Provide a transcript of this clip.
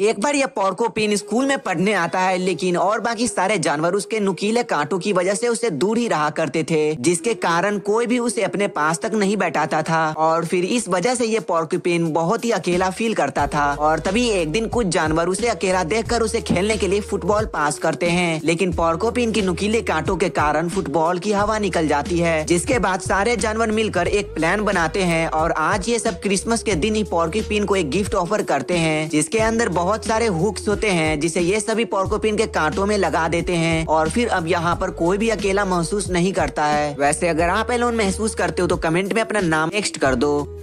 एक बार यह पॉर्कोपिन स्कूल में पढ़ने आता है लेकिन और बाकी सारे जानवर उसके नुकीले कांटों की वजह से उसे दूर ही रहा करते थे जिसके कारण कोई भी उसे अपने पास तक नहीं बैठाता था और फिर इस वजह से ये पिन बहुत ही अकेला फील करता था और तभी एक दिन कुछ जानवर उसे अकेला देख कर उसे खेलने के लिए फुटबॉल पास करते हैं लेकिन पॉर्कोपिन की नुकीले कांटों के कारण फुटबॉल की हवा निकल जाती है जिसके बाद सारे जानवर मिलकर एक प्लान बनाते हैं और आज ये सब क्रिसमस के दिन ही पिन को एक गिफ्ट ऑफर करते हैं जिसके अंदर बहुत सारे हुक्स होते हैं जिसे ये सभी पॉर्कोपिन के कांटों में लगा देते हैं और फिर अब यहाँ पर कोई भी अकेला महसूस नहीं करता है वैसे अगर आप एलोन महसूस करते हो तो कमेंट में अपना नाम नेक्स्ट कर दो